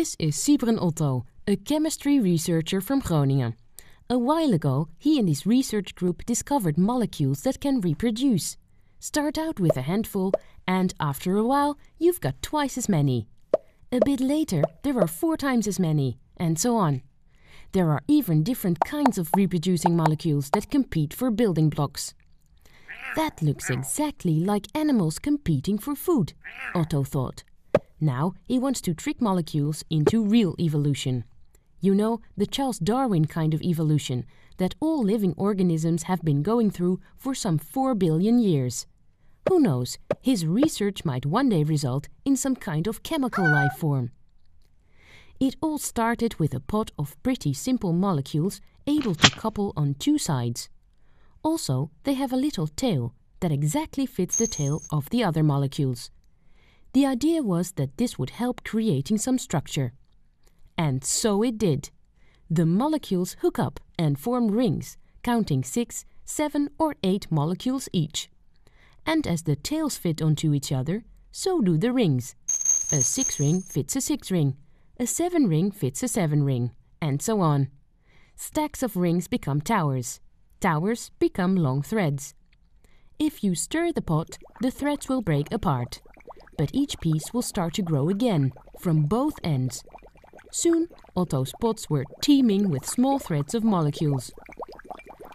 This is Sibren Otto, a chemistry researcher from Groningen. A while ago, he and his research group discovered molecules that can reproduce. Start out with a handful, and after a while, you've got twice as many. A bit later, there are four times as many, and so on. There are even different kinds of reproducing molecules that compete for building blocks. That looks exactly like animals competing for food, Otto thought. Now he wants to trick molecules into real evolution. You know, the Charles Darwin kind of evolution that all living organisms have been going through for some 4 billion years. Who knows, his research might one day result in some kind of chemical life form. It all started with a pot of pretty simple molecules able to couple on two sides. Also, they have a little tail that exactly fits the tail of the other molecules. The idea was that this would help creating some structure. And so it did. The molecules hook up and form rings, counting six, seven or eight molecules each. And as the tails fit onto each other, so do the rings. A six ring fits a six ring, a seven ring fits a seven ring, and so on. Stacks of rings become towers. Towers become long threads. If you stir the pot, the threads will break apart but each piece will start to grow again, from both ends. Soon, Otto's pots were teeming with small threads of molecules.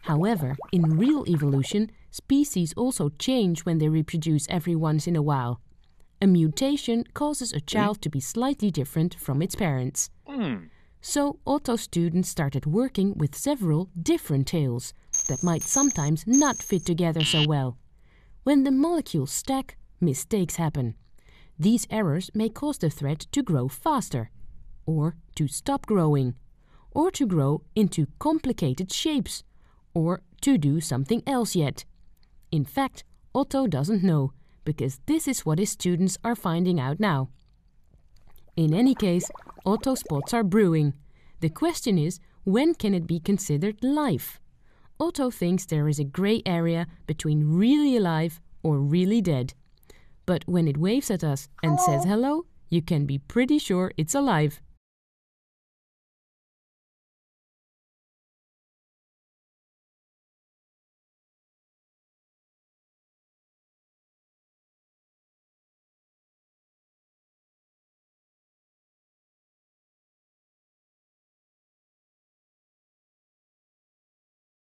However, in real evolution, species also change when they reproduce every once in a while. A mutation causes a child to be slightly different from its parents. Hmm. So Otto students started working with several different tails that might sometimes not fit together so well. When the molecules stack, mistakes happen. These errors may cause the thread to grow faster, or to stop growing, or to grow into complicated shapes, or to do something else yet. In fact, Otto doesn't know, because this is what his students are finding out now. In any case, Otto spots are brewing. The question is, when can it be considered life? Otto thinks there is a grey area between really alive or really dead. But when it waves at us and says hello, you can be pretty sure it's alive.